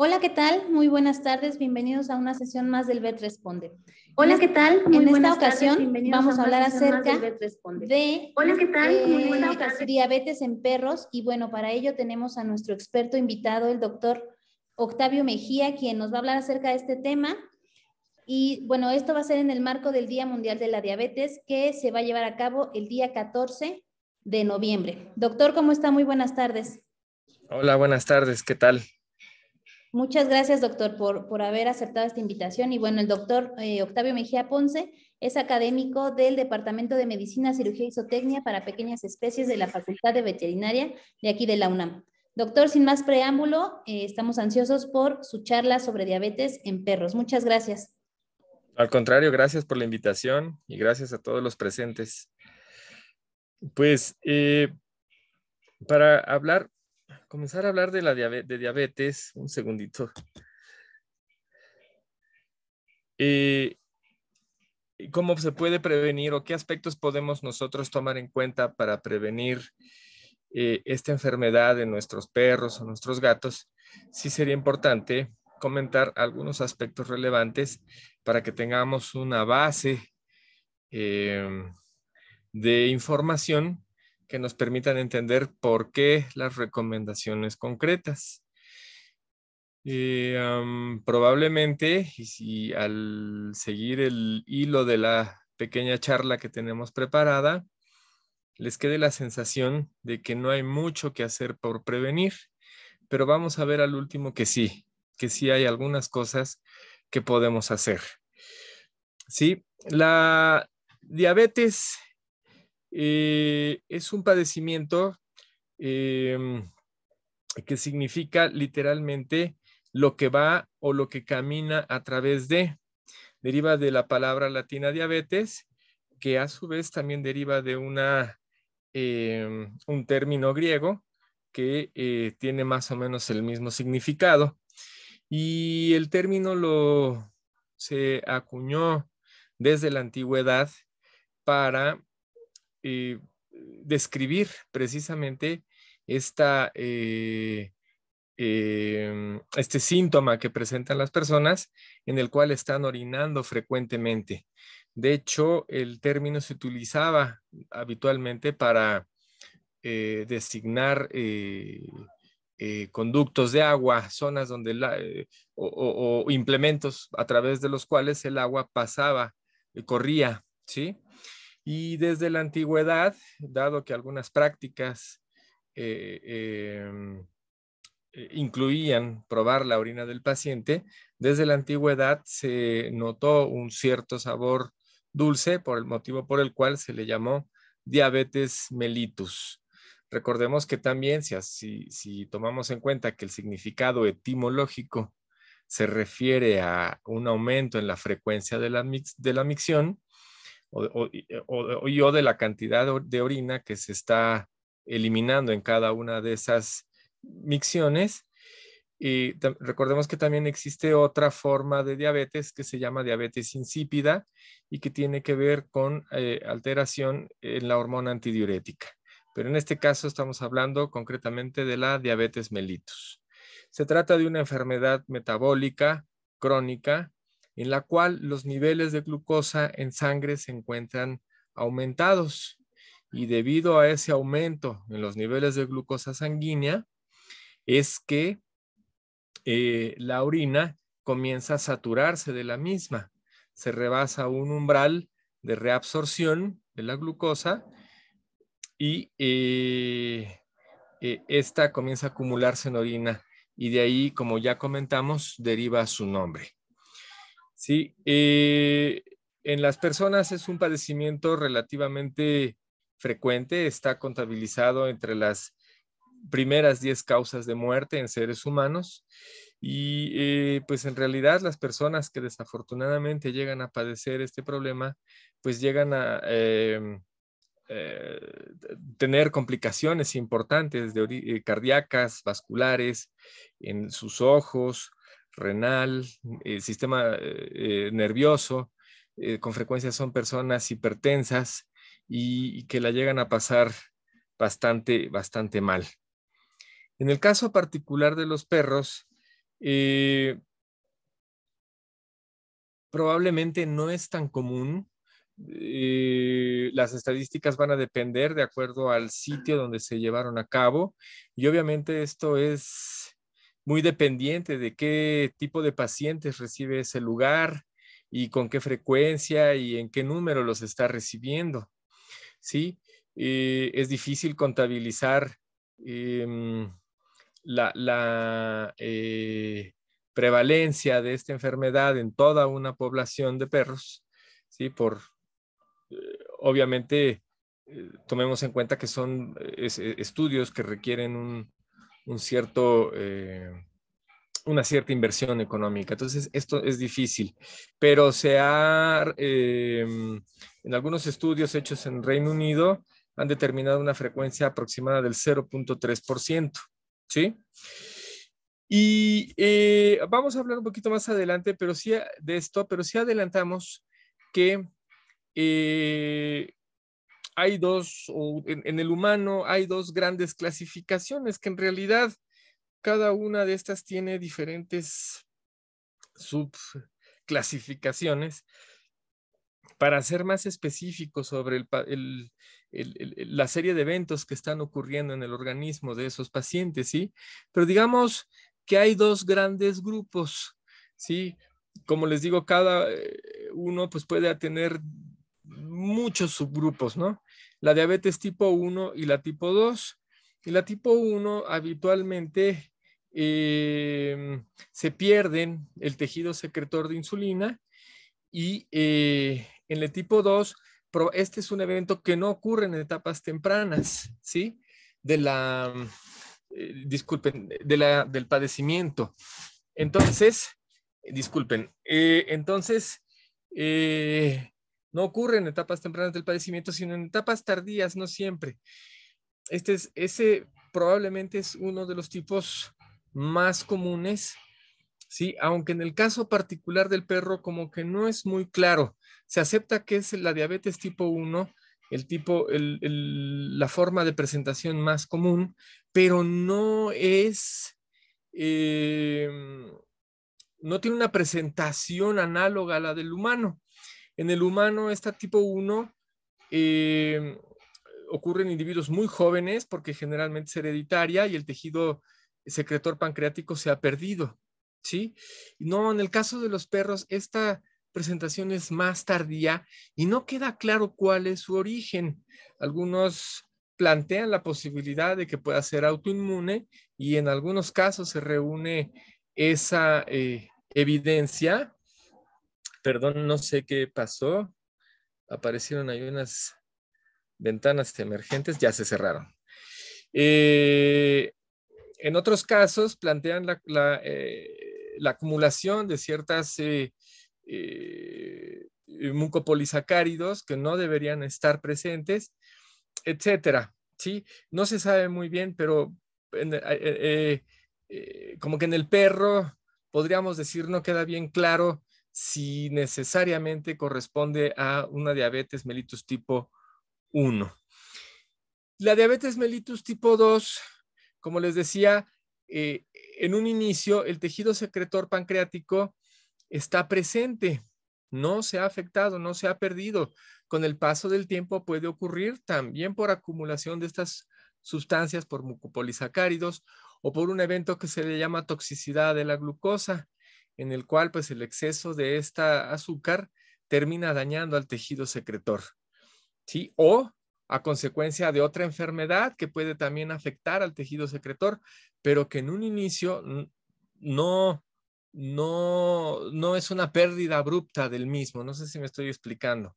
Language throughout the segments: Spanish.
Hola, ¿qué tal? Muy buenas tardes. Bienvenidos a una sesión más del BET Responde. Hola, ¿qué tal? en esta ocasión vamos a hablar acerca de Hola, tal? Eh, diabetes en perros y bueno, para ello tenemos a nuestro experto invitado, el doctor Octavio Mejía, quien nos va a hablar acerca de este tema. Y bueno, esto va a ser en el marco del Día Mundial de la Diabetes que se va a llevar a cabo el día 14 de noviembre. Doctor, ¿cómo está? Muy buenas tardes. Hola, buenas tardes, ¿qué tal? Muchas gracias, doctor, por, por haber aceptado esta invitación. Y bueno, el doctor eh, Octavio Mejía Ponce es académico del Departamento de Medicina, Cirugía y Zootecnia para Pequeñas Especies de la Facultad de Veterinaria de aquí de la UNAM. Doctor, sin más preámbulo, eh, estamos ansiosos por su charla sobre diabetes en perros. Muchas gracias. Al contrario, gracias por la invitación y gracias a todos los presentes. Pues eh, para hablar, comenzar a hablar de la diabetes, un segundito. Eh, ¿Cómo se puede prevenir o qué aspectos podemos nosotros tomar en cuenta para prevenir eh, esta enfermedad en nuestros perros o nuestros gatos? Sí sería importante comentar algunos aspectos relevantes para que tengamos una base em, de información que nos permitan entender por qué las recomendaciones concretas. Eh, probablemente, si al seguir el hilo de la pequeña charla que tenemos preparada, les quede la sensación de que no hay mucho que hacer por prevenir, pero vamos a ver al último que sí, que sí hay algunas cosas que podemos hacer. Sí, la diabetes eh, es un padecimiento em, que significa literalmente lo que va o lo que camina a través de. Deriva de la palabra latina diabetes, que a su vez también deriva de una, em, un término griego que eh, tiene más o menos el mismo significado. Y el término lo se acuñó desde la antigüedad para eh, describir precisamente esta, eh, em, este síntoma que presentan las personas en el cual están orinando frecuentemente. De hecho, el término se utilizaba habitualmente para eh, designar conductos de agua, zonas donde o, o implementos a través de los cuales el agua pasaba, corría, ¿sí? Y desde la antigüedad, dado que algunas prácticas eh, em, eh, incluían probar la orina del paciente, desde la antigüedad se notó un cierto sabor dulce, por el motivo por el cual se le llamó diabetes mellitus. Recordemos que también, si, tomamos en cuenta que el significado etimológico se refiere a un aumento en la frecuencia de la, de la micción, eh, o, de la cantidad de orina que se está eliminando en cada una de esas micciones. Y recordemos que también existe otra forma de diabetes que se llama diabetes insípida y que tiene que ver con eh, alteración en la hormona antidiurética. Pero en este caso estamos hablando concretamente de la diabetes mellitus. Se trata de una enfermedad metabólica crónica en la cual los niveles de glucosa en sangre se encuentran aumentados y debido a ese aumento en los niveles de glucosa sanguínea es que eh, la orina comienza a saturarse de la misma. Se rebasa un umbral de reabsorción de la glucosa y eh, eh, esta comienza a acumularse en orina y de ahí, como ya comentamos, deriva su nombre. Sí, eh, en las personas es un padecimiento relativamente frecuente, está contabilizado entre las primeras 10 causas de muerte en seres humanos y eh, pues en realidad las personas que desafortunadamente llegan a padecer este problema pues llegan a em, eh, tener complicaciones importantes de cardíacas, vasculares, en sus ojos, renal, el sistema eh, eh, nervioso, eh, con frecuencia son personas hipertensas y, que la llegan a pasar bastante, bastante mal. En el caso particular de los perros, probablemente no es tan común. las estadísticas van a depender de acuerdo al sitio donde se llevaron a cabo y obviamente esto es muy dependiente de qué tipo de pacientes recibe ese lugar y con qué frecuencia y en qué número los está recibiendo. ¿Sí? Eh, es difícil contabilizar em, la, eh, prevalencia de esta enfermedad en toda una población de perros, ¿sí? Por, eh, obviamente, tomemos en cuenta que son estudios que requieren un, cierto, eh, una cierta inversión económica. Entonces, esto es difícil, pero se ha, eh, en algunos estudios hechos en Reino Unido, han determinado una frecuencia aproximada del 0.3%, ¿sí? Y eh, vamos a hablar un poquito más adelante pero sí, de esto, pero sí adelantamos que hay dos, o en, el humano hay dos grandes clasificaciones que en realidad cada una de estas tiene diferentes subclasificaciones. Para ser más específico sobre la serie de eventos que están ocurriendo en el organismo de esos pacientes, ¿sí? Pero digamos que hay dos grandes grupos, ¿sí? Como les digo, cada eh, uno pues puede tener muchos subgrupos, ¿no? la diabetes tipo 1 y la tipo 2. Y la tipo 1 habitualmente eh, se pierden el tejido secretor de insulina y eh, en el tipo 2, este es un evento que no ocurre en etapas tempranas, ¿sí? De la, eh, disculpen, de la, del padecimiento. Entonces, disculpen, entonces, no ocurre en etapas tempranas del padecimiento, sino en etapas tardías, no siempre. Este es, ese probablemente es uno de los tipos más comunes, ¿sí? Aunque en el caso particular del perro como que no es muy claro. Se acepta que es la diabetes tipo 1, el tipo, la forma de presentación más común, pero no es, eh, no tiene una presentación análoga a la del humano. En el humano, esta tipo 1 eh, ocurren ocurre en individuos muy jóvenes porque generalmente es hereditaria y el tejido secretor pancreático se ha perdido, ¿sí? No, en el caso de los perros, esta presentación es más tardía y no queda claro cuál es su origen. Algunos plantean la posibilidad de que pueda ser autoinmune y en algunos casos se reúne esa eh, evidencia perdón, no sé qué pasó. Aparecieron ahí unas ventanas emergentes, ya se cerraron. Eh, en otros casos plantean la, eh, acumulación de ciertas eh, mucopolisacáridos que no deberían estar presentes, etcétera. ¿sí? No se sabe muy bien, pero como que en el perro podríamos decir no queda bien claro si necesariamente corresponde a una diabetes mellitus tipo 1. La diabetes mellitus tipo 2, como les decía, eh, en un inicio el tejido secretor pancreático está presente, no se ha afectado, no se ha perdido. Con el paso del tiempo puede ocurrir también por acumulación de estas sustancias por mucopolisacáridos o por un evento que se le llama toxicidad de la glucosa en el cual pues el exceso de esta azúcar termina dañando al tejido secretor, ¿sí? O a consecuencia de otra enfermedad que puede también afectar al tejido secretor, pero que en un inicio no, no, no es una pérdida abrupta del mismo. No sé si me estoy explicando.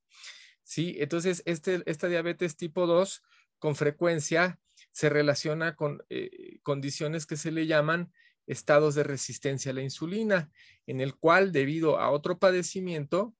Sí, entonces este, esta diabetes tipo 2 con frecuencia se relaciona con eh, condiciones que se le llaman estados de resistencia a la insulina, en el cual, debido a otro padecimiento,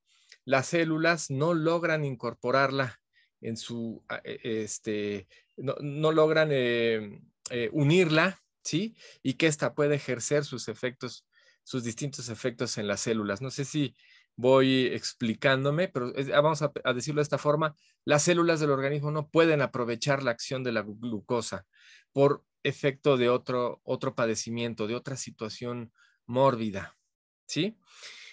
las células no logran incorporarla en su, e, este, no, logran eh, eh, unirla, ¿sí? Y que ésta puede ejercer sus efectos, sus distintos efectos en las células. No sé si voy explicándome, pero ah, vamos a, a, decirlo de esta forma, las células del organismo no pueden aprovechar la acción de la glucosa por efecto de otro, otro padecimiento, de otra situación mórbida, ¿sí?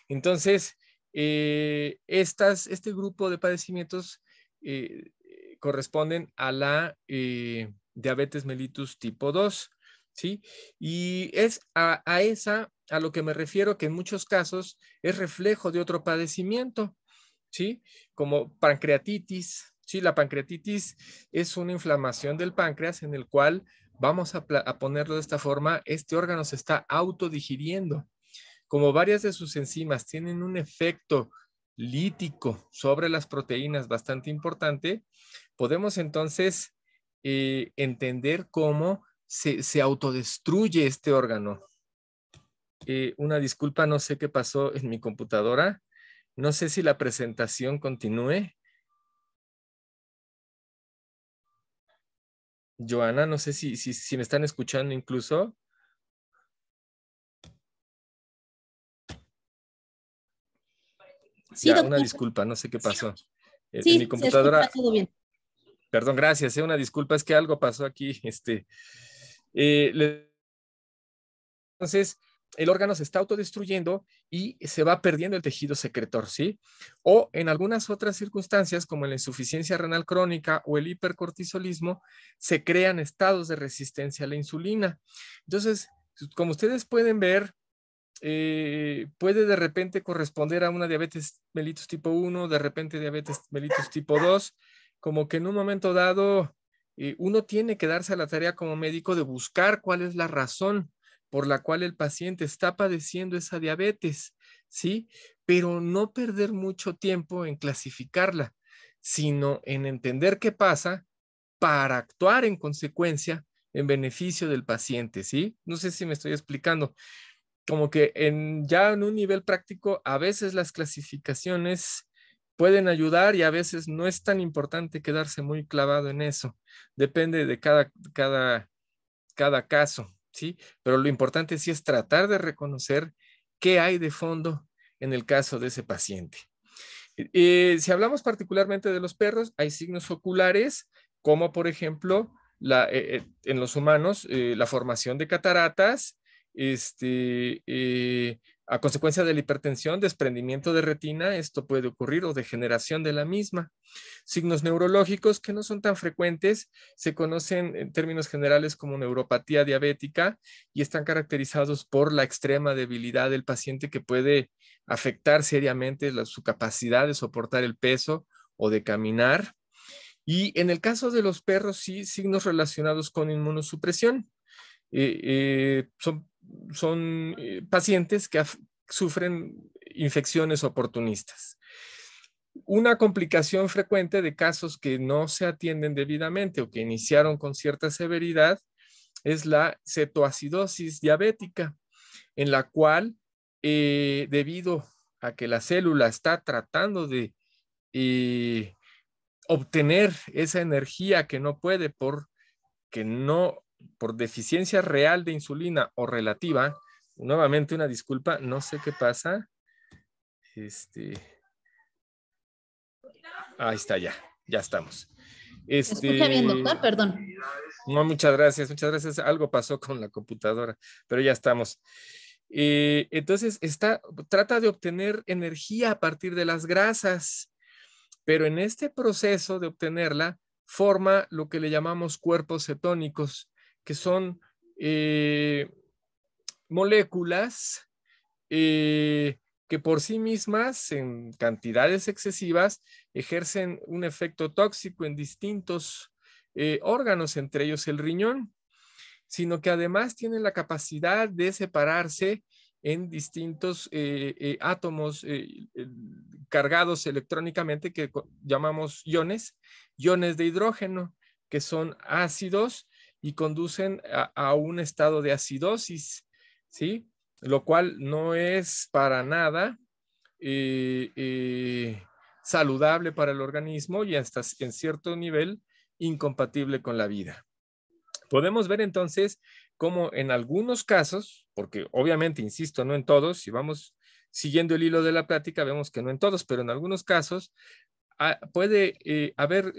Entonces, eh, estas, este grupo de padecimientos eh, corresponden a la eh, diabetes mellitus tipo 2, ¿sí? Y es a, esa a lo que me refiero que en muchos casos es reflejo de otro padecimiento, ¿sí? Como pancreatitis, ¿sí? La pancreatitis es una inflamación del páncreas en el cual vamos a, ponerlo de esta forma, este órgano se está autodigiriendo. Como varias de sus enzimas tienen un efecto lítico sobre las proteínas bastante importante, podemos entonces eh, entender cómo se, autodestruye este órgano. Eh, una disculpa, no sé qué pasó en mi computadora. No sé si la presentación continúe. Joana, no sé si, si, me están escuchando incluso. Sí, una disculpa, no sé qué pasó. Eh, sí, mi computadora. todo bien. Perdón, gracias, eh, una disculpa, es que algo pasó aquí. Este, eh, Entonces, el órgano se está autodestruyendo y se va perdiendo el tejido secretor, ¿sí? O en algunas otras circunstancias, como la insuficiencia renal crónica o el hipercortisolismo, se crean estados de resistencia a la insulina. Entonces, como ustedes pueden ver, eh, puede de repente corresponder a una diabetes mellitus tipo 1, de repente diabetes mellitus tipo 2, como que en un momento dado eh, uno tiene que darse a la tarea como médico de buscar cuál es la razón por la cual el paciente está padeciendo esa diabetes, ¿sí? Pero no perder mucho tiempo en clasificarla, sino en entender qué pasa para actuar en consecuencia en beneficio del paciente, ¿sí? No sé si me estoy explicando. Como que ya en un nivel práctico, a veces las clasificaciones pueden ayudar y a veces no es tan importante quedarse muy clavado en eso. Depende de cada, cada, cada caso, ¿sí? Pero lo importante sí es tratar de reconocer qué hay de fondo en el caso de ese paciente. Eh, si hablamos particularmente de los perros, hay signos oculares, como por ejemplo eh, eh, en los humanos, la formación de cataratas, este, a consecuencia de la hipertensión, desprendimiento de retina, esto puede ocurrir o degeneración de la misma. Signos neurológicos que no son tan frecuentes se conocen en términos generales como neuropatía diabética y están caracterizados por la extrema debilidad del paciente que puede afectar seriamente su capacidad de soportar el peso o de caminar. Y en el caso de los perros, sí, signos relacionados con inmunosupresión. Eh, eh, son son eh, pacientes que sufren infecciones oportunistas. Una complicación frecuente de casos que no se atienden debidamente o que iniciaron con cierta severidad es la cetoacidosis diabética, en la cual, eh, debido a que la célula está tratando de eh, obtener esa energía que no puede por que no por deficiencia real de insulina o relativa, nuevamente una disculpa, no sé qué pasa. Este. Ahí está, ya, ya estamos. escucha este, bien, doctor? Perdón. No, muchas gracias, muchas gracias. Algo pasó con la computadora, pero ya estamos. Eh, entonces, está, trata de obtener energía a partir de las grasas, pero en este proceso de obtenerla, forma lo que le llamamos cuerpos cetónicos, que son eh, moléculas eh, que por sí mismas, en cantidades excesivas, ejercen un efecto tóxico en distintos eh, órganos, entre ellos el riñón, sino que además tienen la capacidad de separarse en distintos átomos cargados electrónicamente que llamamos iones, iones de hidrógeno, que son ácidos y conducen a, un estado de acidosis, ¿sí? Lo cual no es para nada eh, eh, saludable para el organismo y hasta en cierto nivel incompatible con la vida. Podemos ver entonces cómo en algunos casos, porque obviamente, insisto, no en todos, si vamos siguiendo el hilo de la plática, vemos que no en todos, pero en algunos casos ah, puede eh, haber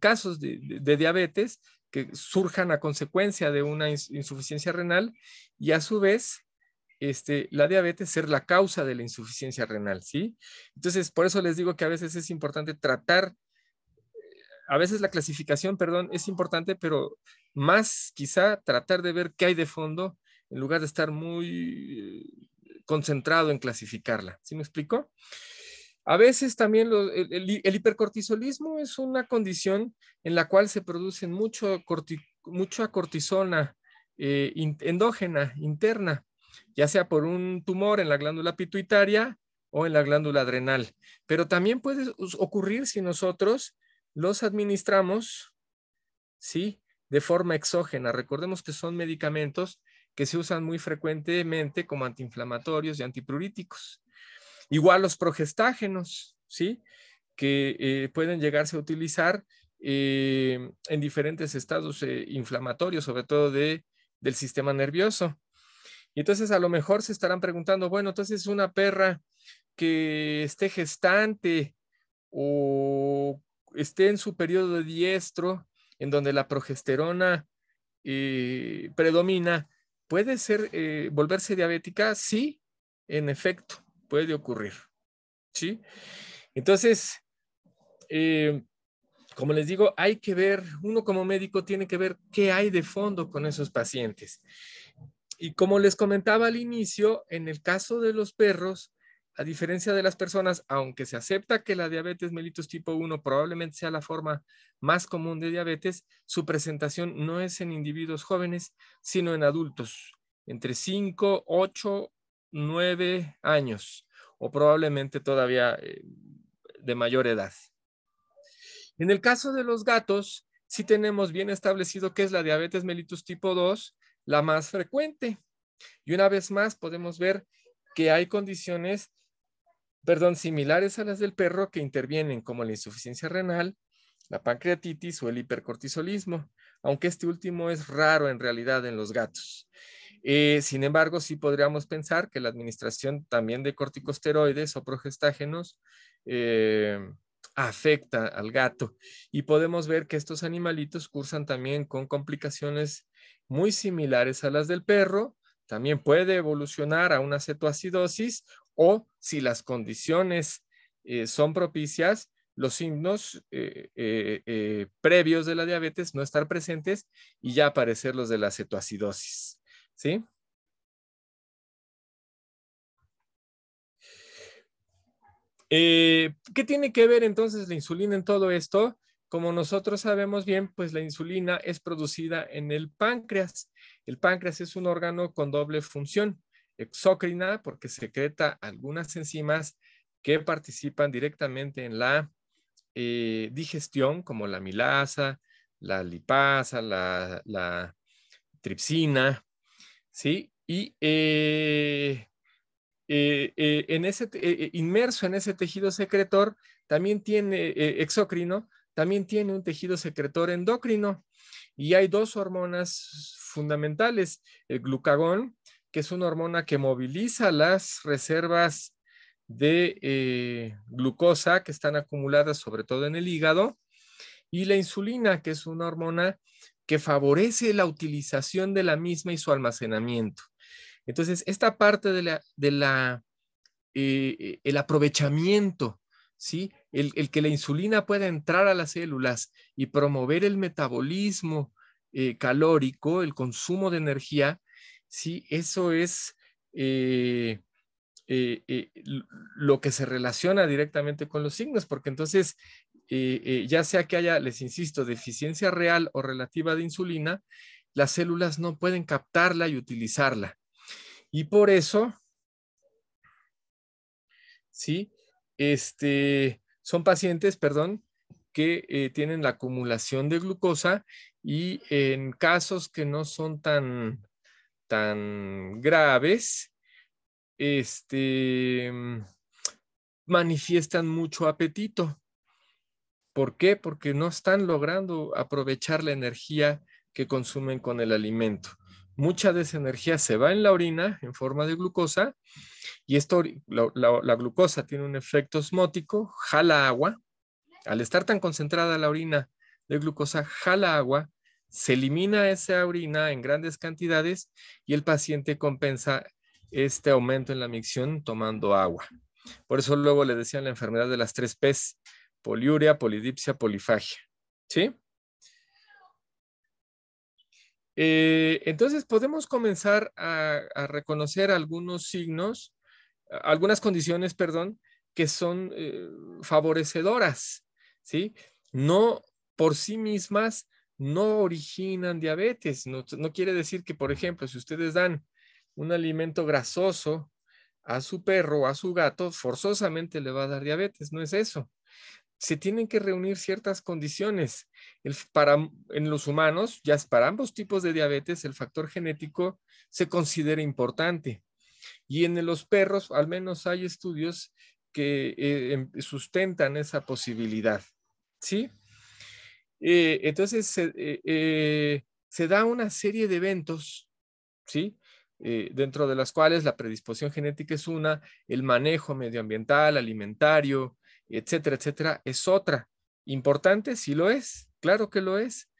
casos de, diabetes que surjan a consecuencia de una insuficiencia renal y a su vez este, la diabetes ser la causa de la insuficiencia renal, ¿sí? Entonces, por eso les digo que a veces es importante tratar, a veces la clasificación, perdón, es importante, pero más quizá tratar de ver qué hay de fondo en lugar de estar muy eh, concentrado en clasificarla, ¿sí me explico? A veces también el, hipercortisolismo es una condición en la cual se produce mucho mucha cortisona eh, endógena, interna, ya sea por un tumor en la glándula pituitaria o en la glándula adrenal. Pero también puede ocurrir si nosotros los administramos, ¿sí? De forma exógena. Recordemos que son medicamentos que se usan muy frecuentemente como antiinflamatorios y antipruríticos. Igual los progestágenos, ¿sí? Que eh, pueden llegarse a utilizar eh, en diferentes estados eh, inflamatorios, sobre todo de, del sistema nervioso. Y entonces a lo mejor se estarán preguntando, bueno, entonces una perra que esté gestante o esté en su periodo de diestro, en donde la progesterona predomina, ¿puede ser, volverse diabética? Sí, en efecto puede ocurrir. ¿Sí? Entonces, eh, como les digo, hay que ver, uno como médico tiene que ver qué hay de fondo con esos pacientes. Y como les comentaba al inicio, en el caso de los perros, a diferencia de las personas, aunque se acepta que la diabetes mellitus tipo 1 probablemente sea la forma más común de diabetes, su presentación no es en individuos jóvenes, sino en adultos, entre 5, 8 nueve años o probablemente todavía eh, de mayor edad. En el caso de los gatos, si tenemos bien establecido que es la diabetes mellitus tipo 2 la más frecuente. Y una vez más podemos ver que hay condiciones, perdón, similares a las del perro que intervienen, como la insuficiencia renal, la pancreatitis o el hipercortisolismo, aunque este último es raro en realidad en los gatos. Eh, sin embargo, sí podríamos pensar que la administración también de corticosteroides o progestágenos eh, afecta al gato y podemos ver que estos animalitos cursan también con complicaciones muy similares a las del perro, también puede evolucionar a una cetoacidosis o si las condiciones eh, son propicias, los signos previos de la diabetes no estar presentes y ya aparecer los de la cetoacidosis. ¿Sí? Eh, ¿Qué tiene que ver entonces la insulina en todo esto? Como nosotros sabemos bien, pues la insulina es producida en el páncreas. El páncreas es un órgano con doble función, exócrina porque secreta algunas enzimas que participan directamente en la eh, digestión, como la milasa, la lipasa, la tripsina, ¿sí? Y eh, eh, eh, en ese, inmerso en ese tejido secretor, también tiene exocrino, también tiene un tejido secretor endocrino. Y hay dos hormonas fundamentales, el glucagón, que es una hormona que moviliza las reservas de glucosa que están acumuladas sobre todo en el hígado, y la insulina, que es una hormona que favorece la utilización de la misma y su almacenamiento. Entonces, esta parte de la, eh, el aprovechamiento, ¿sí? El, que la insulina pueda entrar a las células y promover el metabolismo eh, calórico, el consumo de energía, ¿sí? Eso es eh, lo que se relaciona directamente con los signos, porque entonces ya sea que haya, les insisto, deficiencia real o relativa de insulina, las células no pueden captarla y utilizarla. Y por eso, ¿sí? Este, son pacientes, perdón, que eh, tienen la acumulación de glucosa y en casos que no son tan, tan graves, este, manifiestan mucho apetito. ¿Por qué? Porque no están logrando aprovechar la energía que consumen con el alimento. Mucha de esa energía se va en la orina en forma de glucosa y esto, la, glucosa tiene un efecto osmótico, jala agua. Al estar tan concentrada la orina de glucosa, jala agua, se elimina esa orina en grandes cantidades y el paciente compensa este aumento en la micción tomando agua. Por eso luego le decían la enfermedad de las tres P's, poliuria, polidipsia, polifagia. ¿Sí? Eh, entonces podemos comenzar a, reconocer algunos signos, algunas condiciones, perdón, que son eh, favorecedoras, ¿sí? No por sí mismas no originan diabetes. No, no quiere decir que, por ejemplo, si ustedes dan un alimento grasoso a su perro o a su gato, forzosamente le va a dar diabetes. No es eso se tienen que reunir ciertas condiciones. en los humanos, ya para ambos tipos de diabetes, el factor genético se considera importante. Y en los perros, al menos hay estudios que eh, em, sustentan esa posibilidad. ¿Sí? Eh, entonces, eh, se, da una serie de eventos, ¿sí? dentro de las cuales la predisposición genética es una, el manejo medioambiental, alimentario, etcétera, etcétera, es otra. Importante, sí lo es, claro que lo es,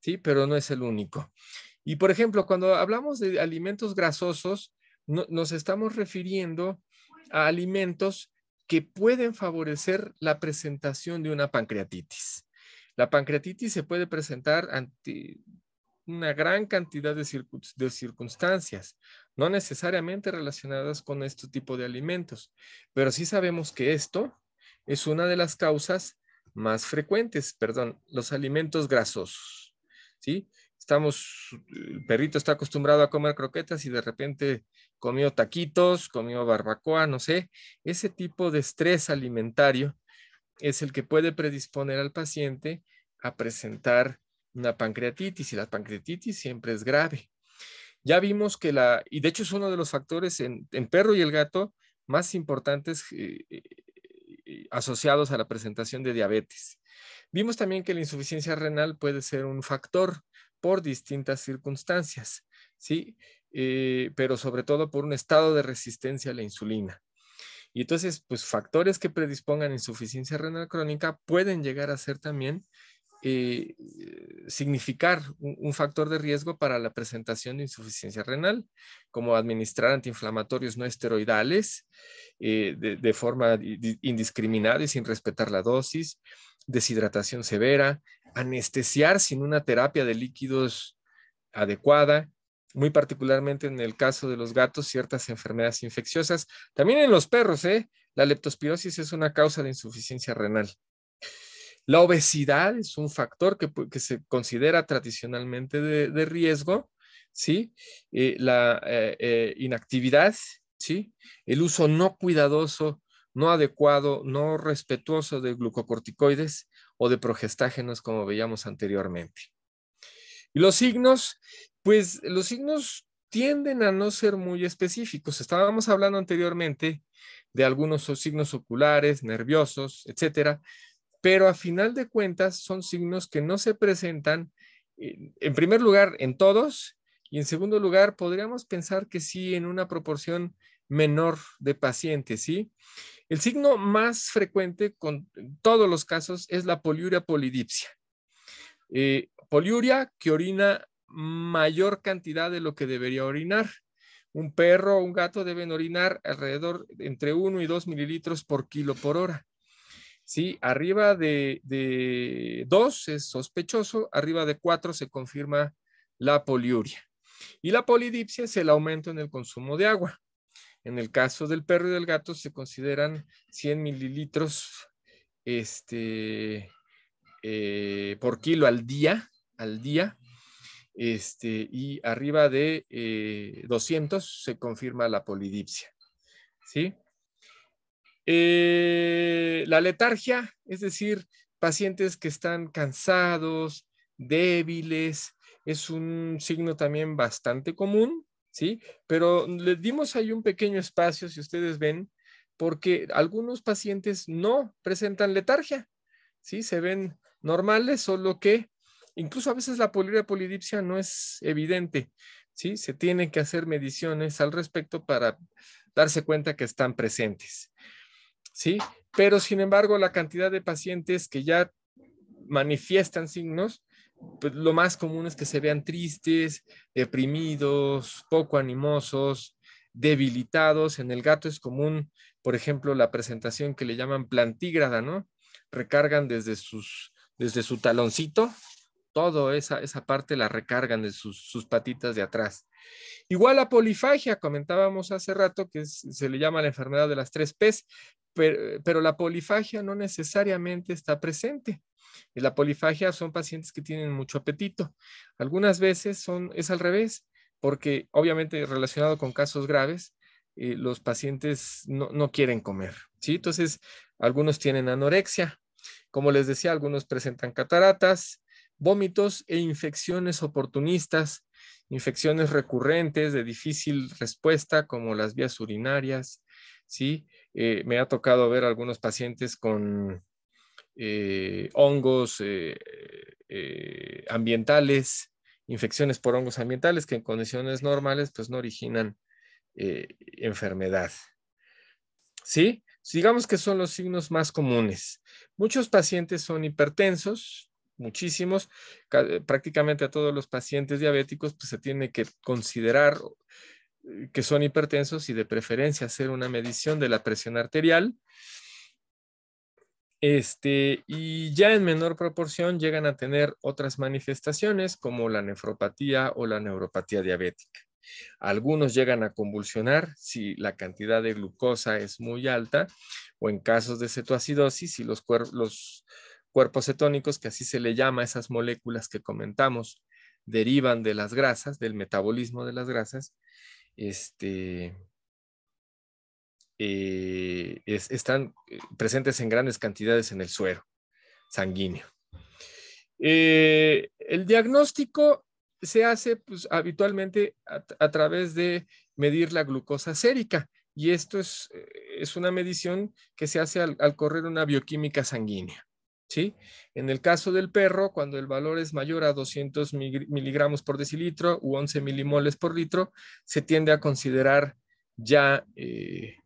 sí, pero no es el único. Y por ejemplo, cuando hablamos de alimentos grasosos, nos estamos refiriendo a alimentos que pueden favorecer la presentación de una pancreatitis. La pancreatitis se puede presentar ante una gran cantidad de, circunstancias, no necesariamente relacionadas con este tipo de alimentos, pero sí sabemos que esto es una de las causas más frecuentes, perdón, los alimentos grasosos, ¿sí? Estamos, el perrito está acostumbrado a comer croquetas y de repente comió taquitos, comió barbacoa, no sé. Ese tipo de estrés alimentario es el que puede predisponer al paciente a presentar una pancreatitis y la pancreatitis siempre es grave. Ya vimos que la, y de hecho es uno de los factores en, en perro y el gato más importantes eh, eh, asociados a la presentación de diabetes. Vimos también que la insuficiencia renal puede ser un factor por distintas circunstancias, ¿sí? Eh, pero sobre todo por un estado de resistencia a la insulina. Y entonces, pues factores que predispongan insuficiencia renal crónica pueden llegar a ser también eh, eh, significar un, factor de riesgo para la presentación de insuficiencia renal, como administrar antiinflamatorios no esteroidales eh, de, forma indiscriminada y sin respetar la dosis, deshidratación severa, anestesiar sin una terapia de líquidos adecuada, muy particularmente en el caso de los gatos, ciertas enfermedades infecciosas. También en los perros, ¿eh? la leptospirosis es una causa de insuficiencia renal. La obesidad es un factor que, se considera tradicionalmente de, riesgo, ¿sí? Eh, la eh, eh, inactividad, ¿sí? El uso no cuidadoso, no adecuado, no respetuoso de glucocorticoides o de progestágenos, como veíamos anteriormente. Y los signos, pues los signos tienden a no ser muy específicos. Estábamos hablando anteriormente de algunos signos oculares, nerviosos, etcétera, pero a final de cuentas son signos que no se presentan, en primer lugar, en todos, y en segundo lugar, podríamos pensar que sí, en una proporción menor de pacientes, ¿sí? El signo más frecuente con todos los casos es la poliuria polidipsia. Eh, poliuria que orina mayor cantidad de lo que debería orinar. Un perro o un gato deben orinar alrededor entre 1 y 2 mililitros por kilo por hora. ¿sí? Arriba de, dos es sospechoso, arriba de cuatro se confirma la poliuria. Y la polidipsia es el aumento en el consumo de agua. En el caso del perro y del gato se consideran 100 mililitros este, eh, por kilo al día, al día, este, y arriba de 200 eh, se confirma la polidipsia. ¿sí? Eh, la letargia, es decir, pacientes que están cansados, débiles, es un signo también bastante común, ¿sí? Pero le dimos ahí un pequeño espacio, si ustedes ven, porque algunos pacientes no presentan letargia, ¿sí? Se ven normales, solo que incluso a veces la poliuria polidipsia no es evidente, ¿sí? Se tienen que hacer mediciones al respecto para darse cuenta que están presentes. ¿sí? Pero sin embargo, la cantidad de pacientes que ya manifiestan signos, pues lo más común es que se vean tristes, deprimidos, poco animosos, debilitados. En el gato es común, por ejemplo, la presentación que le llaman plantígrada, ¿no? Recargan desde, sus, desde su taloncito, toda esa, parte la recargan de sus, patitas de atrás. Igual la polifagia, comentábamos hace rato, que se le llama la enfermedad de las tres P's, pero, la polifagia no necesariamente está presente. La polifagia son pacientes que tienen mucho apetito. Algunas veces son, es al revés, porque obviamente relacionado con casos graves, eh, los pacientes no, no, quieren comer, ¿sí? Entonces, algunos tienen anorexia. Como les decía, algunos presentan cataratas, vómitos e infecciones oportunistas, infecciones recurrentes de difícil respuesta como las vías urinarias, ¿sí? Eh, me ha tocado ver algunos pacientes con eh, hongos eh, ambientales, infecciones por hongos ambientales que en condiciones normales pues no originan enfermedad. ¿Sí? Digamos que son los signos más comunes. Muchos pacientes son hipertensos, muchísimos, prácticamente a todos los pacientes diabéticos pues, se tiene que considerar eh, que son hipertensos y de preferencia hacer una medición de la presión arterial. Este, y ya en menor proporción llegan a tener otras manifestaciones como la nefropatía o la neuropatía diabética. Algunos llegan a convulsionar si la cantidad de glucosa es muy alta o en casos de cetoacidosis si los cuerpos cetónicos, que así se le llama esas moléculas que comentamos, derivan de las grasas, del metabolismo de las grasas, este, eh, están eh, presentes en grandes cantidades en el suero sanguíneo. Eh, el diagnóstico se hace pues, habitualmente a, través de medir la glucosa sérica y esto es, es una medición que se hace al correr una bioquímica sanguínea. En el caso del perro, cuando el valor es mayor a 200 miligramos por decilitro u 11 milimoles por litro, se tiende a considerar ya eh,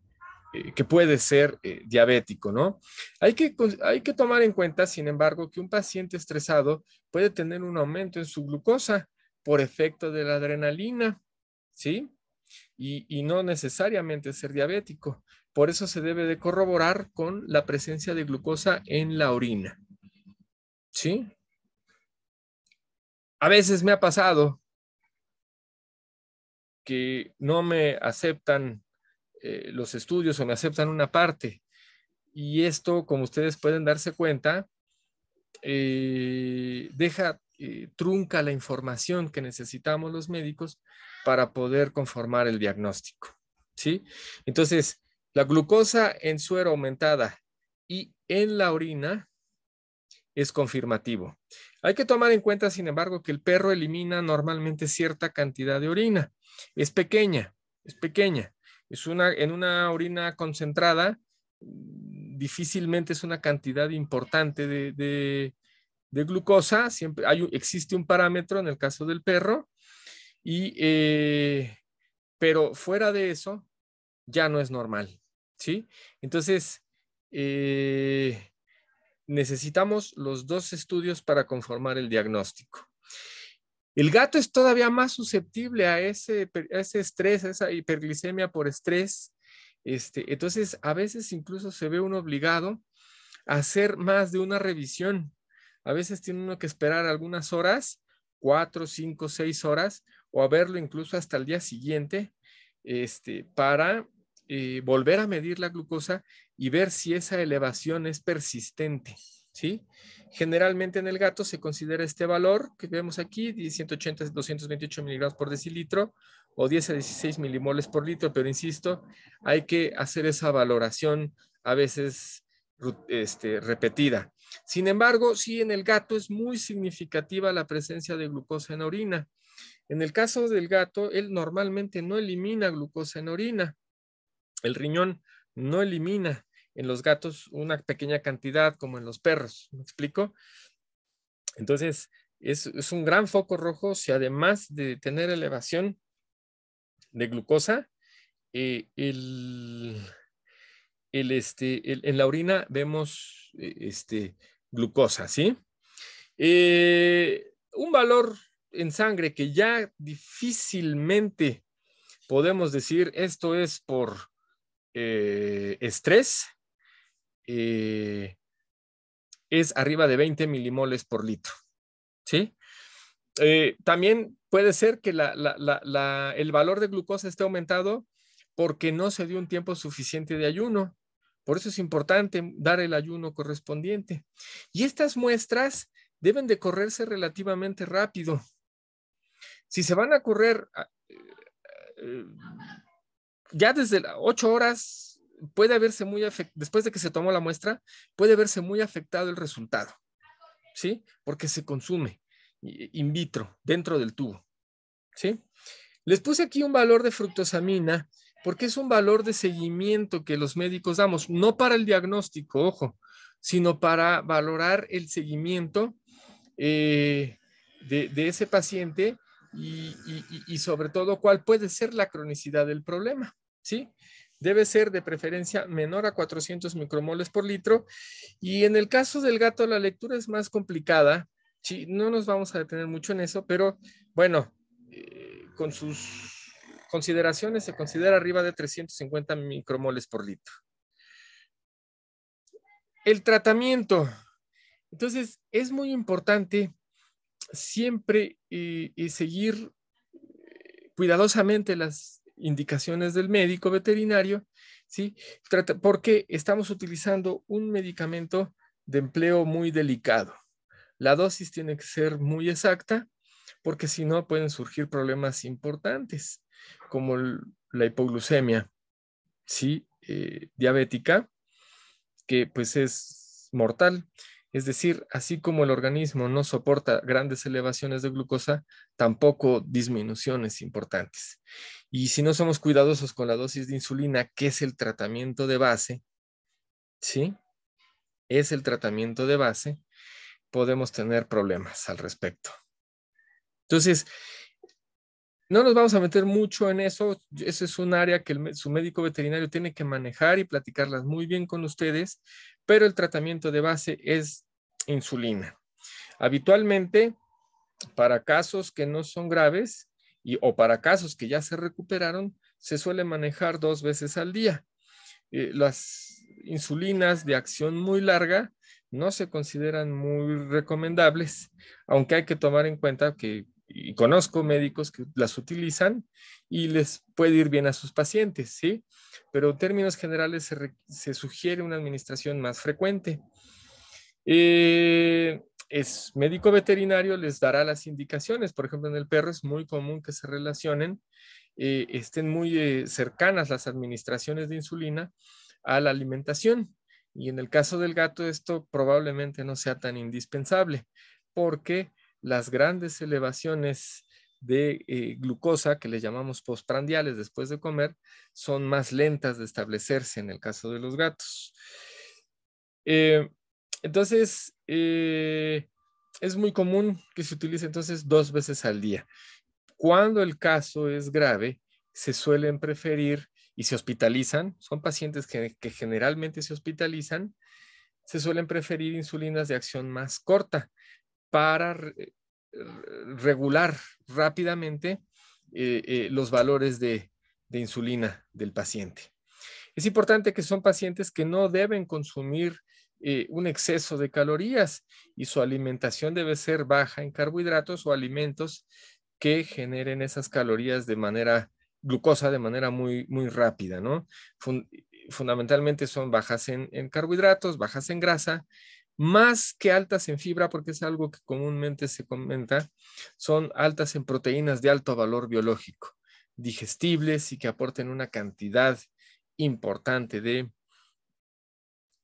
eh, que puede ser eh, diabético, ¿no? Hay que, hay que tomar en cuenta, sin embargo, que un paciente estresado puede tener un aumento en su glucosa por efecto de la adrenalina, ¿sí? y, no necesariamente ser diabético. Por eso se debe de corroborar con la presencia de glucosa en la orina. ¿Sí? A veces me ha pasado que no me aceptan eh, los estudios o me aceptan una parte. Y esto, como ustedes pueden darse cuenta, eh, deja, eh, trunca la información que necesitamos los médicos para poder conformar el diagnóstico. ¿sí? Entonces, la glucosa en suero aumentada y en la orina es confirmativo. Hay que tomar en cuenta, sin embargo, que el perro elimina normalmente cierta cantidad de orina. Es pequeña, es pequeña. Es una, en una orina concentrada, difícilmente es una cantidad importante de, glucosa. Siempre hay, existe un parámetro en el caso del perro. Y, eh, pero fuera de eso, ya no es normal. ¿sí? Entonces, eh, necesitamos los dos estudios para conformar el diagnóstico. El gato es todavía más susceptible a ese, ese estrés, a esa hiperglicemia por estrés. Este, entonces, a veces incluso se ve uno obligado a hacer más de una revisión. A veces tiene uno que esperar algunas horas, cuatro, cinco, seis horas, o a verlo incluso hasta el día siguiente, este, para eh, volver a medir la glucosa y ver si esa elevación es persistente. ¿Sí? Generalmente en el gato se considera este valor que vemos aquí, 180 228 miligramos por decilitro o 10 a 16 milimoles por litro, pero insisto, hay que hacer esa valoración a veces este, repetida. Sin embargo, sí en el gato es muy significativa la presencia de glucosa en orina. En el caso del gato, él normalmente no elimina glucosa en orina. El riñón no elimina en los gatos una pequeña cantidad como en los perros, ¿me explico? Entonces, es, un gran foco rojo si además de tener elevación de glucosa, eh, el, este, en la orina vemos e, este, glucosa, ¿sí? Eh, un valor en sangre que ya difícilmente podemos decir esto es por eh, estrés eh, es arriba de 20 milimoles por litro. Eh, también puede ser que el valor de glucosa esté aumentado porque no se dio un tiempo suficiente de ayuno. Por eso es importante dar el ayuno correspondiente. Y estas muestras deben de correrse relativamente rápido. Si se van a correr ah, ya desde las 8 horas puede verse muy después de que se tomó la muestra, puede verse muy afectado el resultado, ¿sí? Porque se consume in vitro, dentro del tubo, ¿sí? Les puse aquí un valor de fructosamina porque es un valor de seguimiento que los médicos damos, no para el diagnóstico, ojo, sino para valorar el seguimiento eh, de, de, ese paciente y, sobre todo cuál puede ser la cronicidad del problema, ¿sí? Debe ser de preferencia menor a 400 micromoles por litro y en el caso del gato la lectura es más complicada, No nos vamos a detener mucho en eso, pero bueno, eh, con sus consideraciones se considera arriba de 350 micromoles por litro. El tratamiento. Entonces, es muy importante siempre eh, y seguir eh, cuidadosamente las indicaciones del médico veterinario, ¿sí? porque estamos utilizando un medicamento de empleo muy delicado. La dosis tiene que ser muy exacta porque si no pueden surgir problemas importantes como la hipoglucemia, ¿sí? Eh, diabética, que pues es mortal. Es decir, así como el organismo no soporta grandes elevaciones de glucosa, tampoco disminuciones importantes. Y si no somos cuidadosos con la dosis de insulina, que es el tratamiento de base, ¿sí? Es el tratamiento de base, podemos tener problemas al respecto. Entonces, no nos vamos a meter mucho en eso. Ese es un área que su médico veterinario tiene que manejar y platicarlas muy bien con ustedes, pero el tratamiento de base es insulina. Habitualmente, para casos que no son graves y, o para casos que ya se recuperaron, se suele manejar dos veces al día. Eh, las insulinas de acción muy larga no se consideran muy recomendables, aunque hay que tomar en cuenta que conozco médicos que las utilizan y les puede ir bien a sus pacientes, ¿sí? Pero en términos generales se, sugiere una administración más frecuente. Eh, es médico veterinario les dará las indicaciones. Por ejemplo, en el perro es muy común que se relacionen, eh, estén muy eh, cercanas las administraciones de insulina a la alimentación. Y en el caso del gato esto probablemente no sea tan indispensable porque las grandes elevaciones de glucosa que le llamamos postprandiales después de comer son más lentas de establecerse en el caso de los gatos. Entonces, eh, es muy común que se utilice entonces dos veces al día. Cuando el caso es grave, se suelen preferir y se hospitalizan, son pacientes que, generalmente se hospitalizan, se suelen preferir insulinas de acción más corta para eh, regular rápidamente eh, los valores de insulina del paciente. Es importante que son pacientes que no deben consumir eh, un exceso de calorías y su alimentación debe ser baja en carbohidratos o alimentos que generen esas calorías de manera glucosa de manera muy, muy rápida, ¿no? fundamentalmente son bajas en, en, carbohidratos, bajas en grasa, más que altas en fibra, porque es algo que comúnmente se comenta, son altas en proteínas de alto valor biológico, digestibles y que aporten una cantidad importante de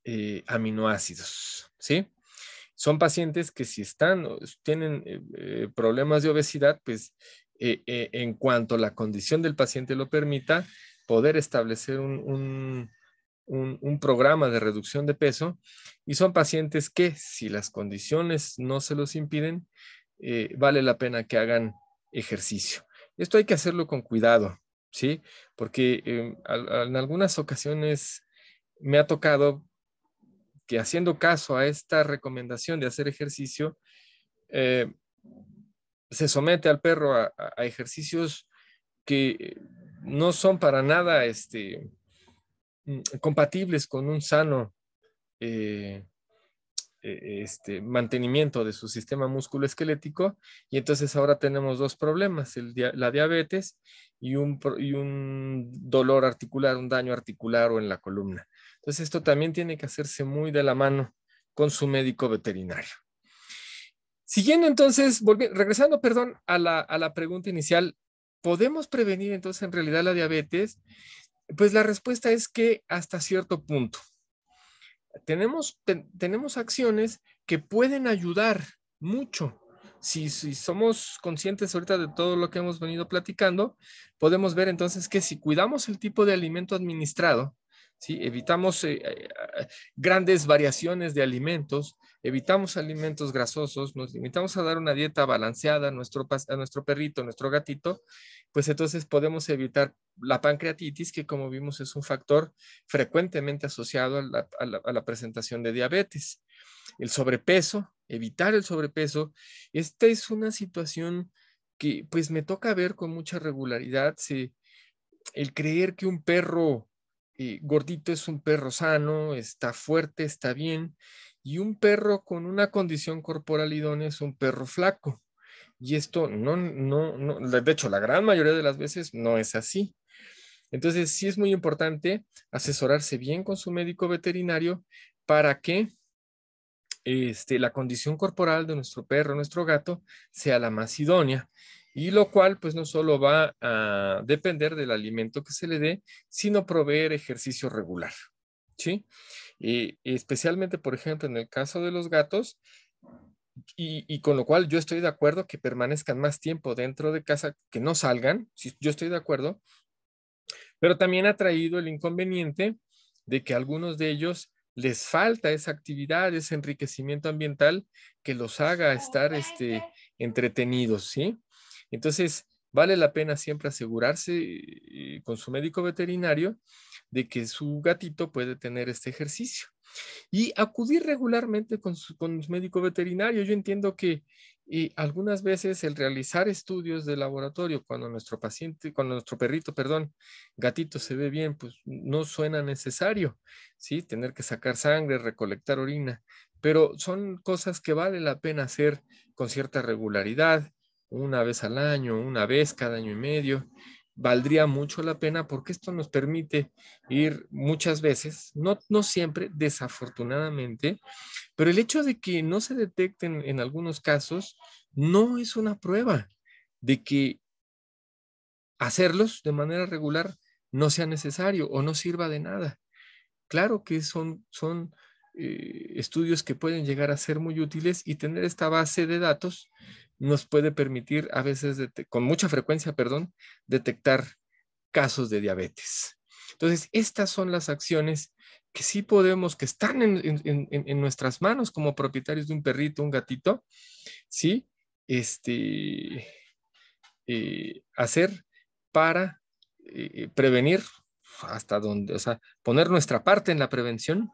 eh, aminoácidos, ¿sí? Son pacientes que si están, tienen eh, eh, problemas de obesidad, pues en cuanto la condición del paciente lo permita, poder establecer un, programa de reducción de peso y son pacientes que si las condiciones no se los impiden, vale la pena que hagan ejercicio. Esto hay que hacerlo con cuidado, ¿sí? Porque em, en algunas ocasiones me ha tocado que haciendo caso a esta recomendación de hacer ejercicio, eh, se somete al perro a, ejercicios que no son para nada este, mm, compatibles con un sano eh, e, este, mantenimiento de su sistema esquelético. y entonces ahora tenemos dos problemas, la diabetes y un dolor articular, un daño articular o en la columna. Entonces, esto también tiene que hacerse muy de la mano con su médico veterinario. Siguiendo entonces, regresando, perdón, a la, pregunta inicial, ¿podemos prevenir entonces en realidad la diabetes? Pues la respuesta es que hasta cierto punto. Tenemos, tenemos acciones que pueden ayudar mucho. Si, si somos conscientes ahorita de todo lo que hemos venido platicando, podemos ver entonces que si cuidamos el tipo de alimento administrado, Evitamos eh, eh, eh, grandes variaciones de alimentos, evitamos alimentos grasosos, nos limitamos a dar una dieta balanceada a nuestro, perrito, a nuestro gatito, pues entonces podemos evitar la pancreatitis, que como vimos es un factor frecuentemente asociado a la, a la presentación de diabetes. El sobrepeso, evitar el sobrepeso, esta es una situación que pues me toca ver con mucha regularidad, si el creer que un perro eh, gordito es un perro sano, está fuerte, está bien, y un perro con una condición corporal idónea es un perro flaco. Y esto no, no, de hecho la gran mayoría de las veces no es así. Entonces sí es muy importante asesorarse bien con su médico veterinario para que este, la condición corporal de nuestro perro, nuestro gato, sea la más idónea y lo cual pues no solo va a depender del alimento que se le dé, sino proveer ejercicio regular, ¿sí? Y eh, especialmente, por ejemplo, en el caso de los gatos, y, con lo cual yo estoy de acuerdo que permanezcan más tiempo dentro de casa, que no salgan, sí, yo estoy de acuerdo, pero también ha traído el inconveniente de que algunos de ellos les falta esa actividad, ese enriquecimiento ambiental que los haga estar este, entretenidos, ¿sí? Entonces, vale la pena siempre asegurarse eh, con su médico veterinario de que su gatito puede tener este ejercicio. Y acudir regularmente con su, con médico veterinario. Yo entiendo que eh, algunas veces el realizar estudios de laboratorio cuando nuestro paciente, cuando nuestro perrito, perdón, gatito se ve bien, pues no suena necesario, ¿sí? Tener que sacar sangre, recolectar orina, pero son cosas que vale la pena hacer con cierta regularidad una vez al año, una vez cada año y medio, valdría mucho la pena porque esto nos permite ir muchas veces, no, no siempre, desafortunadamente, pero el hecho de que no se detecten en algunos casos no es una prueba de que hacerlos de manera regular no sea necesario o no sirva de nada. Claro que son, son eh, estudios que pueden llegar a ser muy útiles y tener esta base de datos nos puede permitir a veces, con mucha frecuencia, perdón, detectar casos de diabetes. Entonces, estas son las acciones que sí podemos, que están en, nuestras manos como propietarios de un perrito, un gatito, ¿sí? Este, eh, hacer para eh, prevenir hasta donde, o sea, poner nuestra parte en la prevención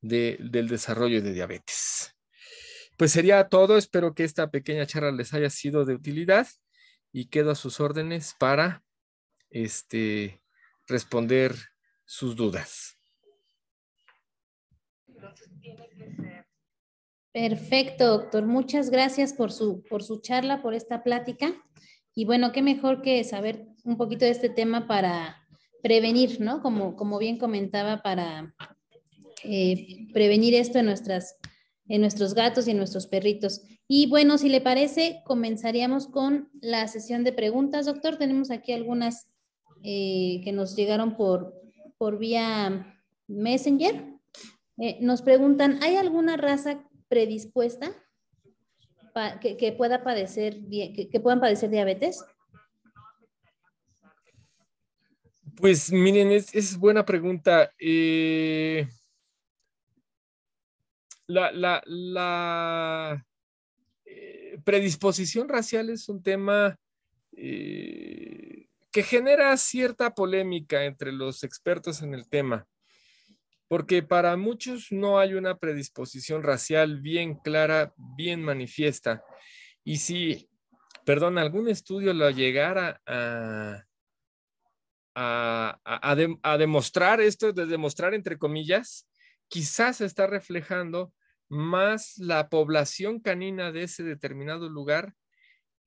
de, del desarrollo de diabetes pues sería todo. Espero que esta pequeña charla les haya sido de utilidad y quedo a sus órdenes para este, responder sus dudas. Perfecto, doctor. Muchas gracias por su, por su charla, por esta plática. Y bueno, qué mejor que saber un poquito de este tema para prevenir, ¿no? Como, como bien comentaba, para eh, prevenir esto en nuestras en nuestros gatos y en nuestros perritos. Y bueno, si le parece, comenzaríamos con la sesión de preguntas, doctor. Tenemos aquí algunas eh, que nos llegaron por, por vía Messenger. Eh, nos preguntan, ¿hay alguna raza predispuesta que, que, pueda padecer, puedan padecer diabetes? Pues miren, es, es buena pregunta. Eh, la, eh, predisposición racial es un tema eh, que genera cierta polémica entre los expertos en el tema, porque para muchos no hay una predisposición racial bien clara, bien manifiesta. Y si, perdón, algún estudio lo llegara a demostrar esto, de demostrar entre comillas, quizás está reflejando más la población canina de ese determinado lugar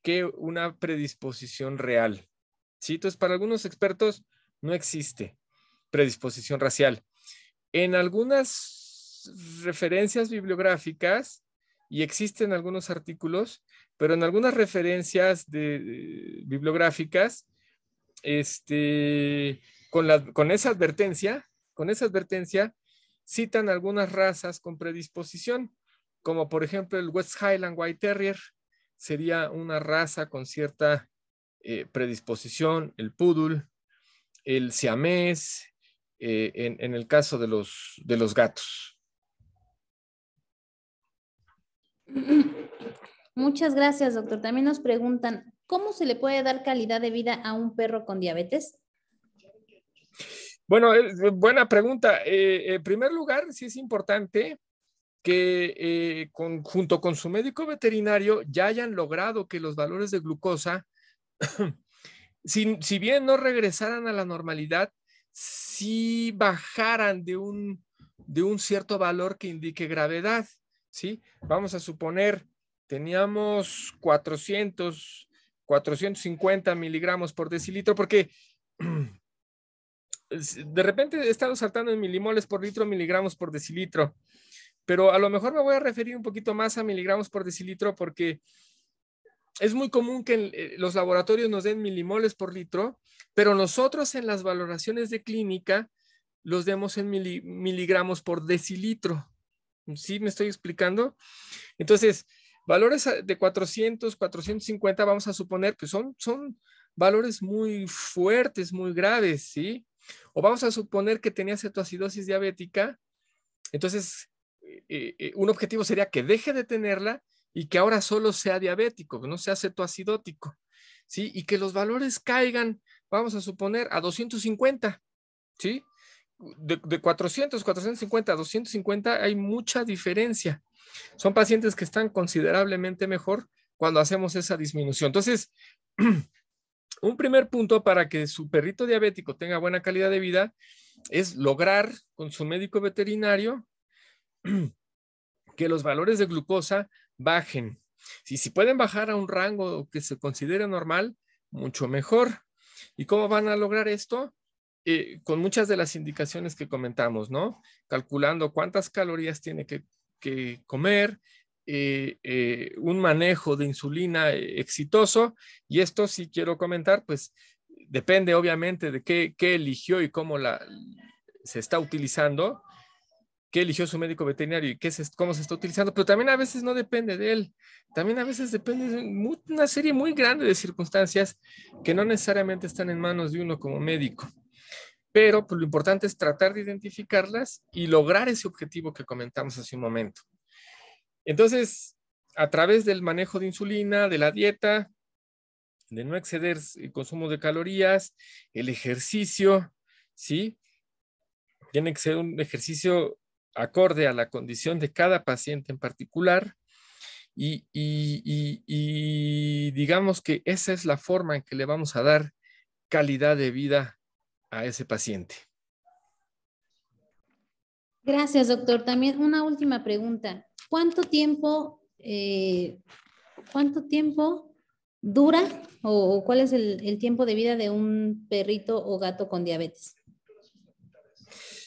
que una predisposición real. ¿sí? Entonces, para algunos expertos no existe predisposición racial. En algunas referencias bibliográficas, y existen algunos artículos, pero en algunas referencias bibliográficas, este, con esa advertencia, con esa advertencia, citan algunas razas con predisposición, como por ejemplo el West Highland White Terrier, sería una raza con cierta eh, predisposición, el poodle, el siamés, eh, en, el caso de los, de los gatos. Muchas gracias, doctor. También nos preguntan, ¿cómo se le puede dar calidad de vida a un perro con diabetes? Bueno, eh, eh, buena pregunta. Eh, en primer lugar, sí es importante que junto con su médico veterinario ya hayan logrado que los valores de glucosa, si, bien no regresaran a la normalidad, sí bajaran de un, de un cierto valor que indique gravedad. ¿sí? Vamos a suponer, teníamos 400, 450 miligramos por decilitro, porque de repente he estado saltando en milimoles por litro, miligramos por decilitro, pero a lo mejor me voy a referir un poquito más a miligramos por decilitro porque es muy común que eh, los laboratorios nos den milimoles por litro, pero nosotros en las valoraciones de clínica los demos en miligramos por decilitro. ¿Sí me estoy explicando? Entonces, valores eh, de 400, 450, vamos a suponer que son, son valores muy fuertes, muy graves, ¿sí? O vamos a suponer que tenía cetoacidosis diabética, entonces eh, eh, eh, un objetivo sería que deje de tenerla y que ahora solo sea diabético, que no sea cetoacidótico, ¿sí? Y que los valores caigan, vamos a suponer, a 250, ¿sí? De, de 400, 450 a 250 hay mucha diferencia. Son pacientes que están considerablemente mejor cuando hacemos esa disminución. Entonces, un primer punto para que su perrito diabético tenga buena calidad de vida es lograr con su médico veterinario que los valores de glucosa bajen. Si, si pueden bajar a un rango que se considere normal, mucho mejor. ¿Y cómo van a lograr esto? Eh, con muchas de las indicaciones que comentamos, ¿no? Calculando cuántas calorías tiene que, que comer, eh, un manejo de insulina eh, exitoso. Y esto sí quiero comentar, pues depende obviamente de qué, eligió y cómo la, se está utilizando, qué eligió su médico veterinario y qué se, cómo se está utilizando, pero también a veces no depende de él, también a veces depende de una serie muy grande de circunstancias que no necesariamente están en manos de uno como médico. Pero pues, lo importante es tratar de identificarlas y lograr ese objetivo que comentamos hace un momento. Entonces, a través del manejo de insulina, de la dieta, de no exceder el consumo de calorías, el ejercicio, ¿sí? Tiene que ser un ejercicio acorde a la condición de cada paciente en particular. Y, digamos que esa es la forma en que le vamos a dar calidad de vida a ese paciente. Gracias, doctor. También una última pregunta. ¿Cuánto tiempo, eh, cuánto tiempo dura o, cuál es el, tiempo de vida de un perrito o gato con diabetes?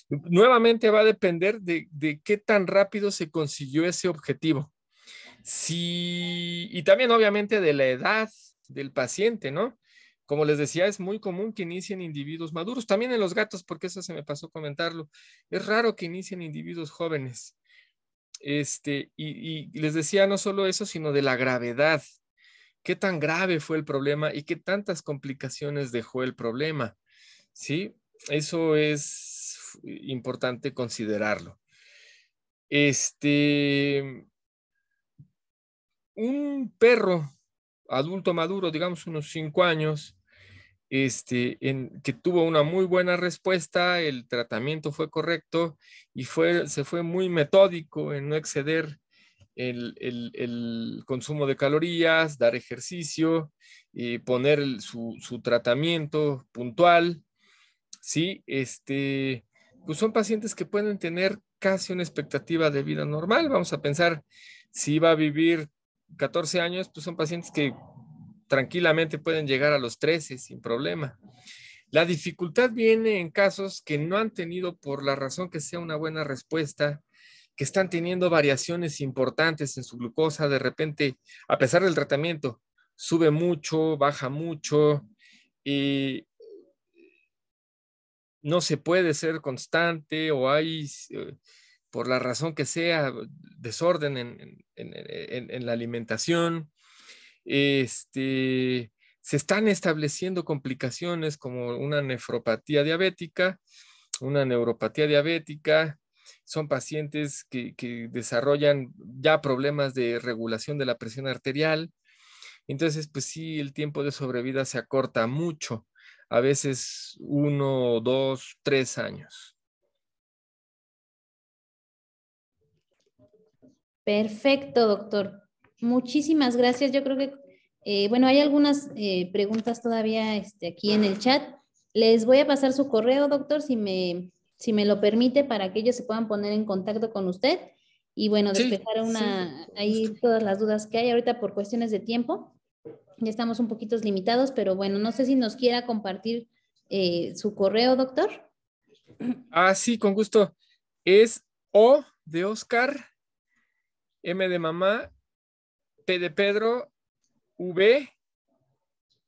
Nuevamente va a depender de, qué tan rápido se consiguió ese objetivo. y también obviamente de la edad del paciente, ¿no? Como les decía, es muy común que inicien individuos maduros, también en los gatos, porque eso se me pasó comentarlo. Es raro que inicien individuos jóvenes. Este, y, les decía no solo eso, sino de la gravedad. ¿Qué tan grave fue el problema y qué tantas complicaciones dejó el problema? ¿Sí? Eso es importante considerarlo. Este, un perro adulto maduro, digamos unos cinco años, este, que tuvo una muy buena respuesta, el tratamiento fue correcto y fue, se fue muy metódico en no exceder el, consumo de calorías, dar ejercicio, eh, poner su, tratamiento puntual. Sí, este, pues son pacientes que pueden tener casi una expectativa de vida normal. Vamos a pensar si va a vivir 14 años, pues son pacientes que tranquilamente pueden llegar a los 13 sin problema. La dificultad viene en casos que no han tenido, por la razón que sea una buena respuesta, que están teniendo variaciones importantes en su glucosa, de repente, a pesar del tratamiento, sube mucho, baja mucho y no se puede ser constante o hay, eh, por la razón que sea, desorden en, en la alimentación. Este, se están estableciendo complicaciones como una nefropatía diabética, una neuropatía diabética. Son pacientes que, que desarrollan ya problemas de regulación de la presión arterial. Entonces, pues sí, el tiempo de sobrevida se acorta mucho, a veces uno, dos, tres años. Perfecto, doctor muchísimas gracias. Yo creo que, eh, bueno, hay algunas eh, preguntas todavía este, aquí en el chat. Les voy a pasar su correo, doctor, si me, si me lo permite, para que ellos se puedan poner en contacto con usted y, bueno, despejar una, ahí todas las dudas que hay ahorita por cuestiones de tiempo. Ya estamos un poquito limitados, pero bueno, no sé si nos quiera compartir eh, su correo, doctor. Ah, sí, con gusto. Es O de Oscar, M de mamá, T de Pedro, V,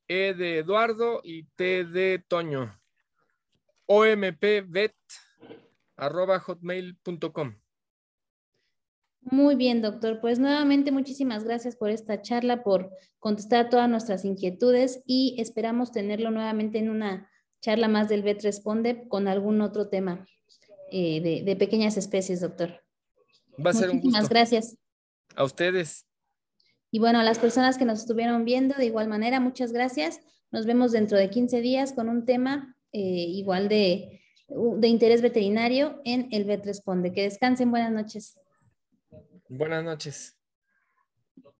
E de Eduardo y T de Toño. ompvet.hotmail.com Muy bien, doctor. Pues nuevamente muchísimas gracias por esta charla, por contestar todas nuestras inquietudes y esperamos tenerlo nuevamente en una charla más del Vet Responde con algún otro tema eh, de, pequeñas especies, doctor. Va a ser un gusto. gracias. A ustedes. Y bueno, a las personas que nos estuvieron viendo, de igual manera, muchas gracias. Nos vemos dentro de 15 días con un tema eh, igual de, de interés veterinario en el Vet Responde. Que descansen, buenas noches. Buenas noches.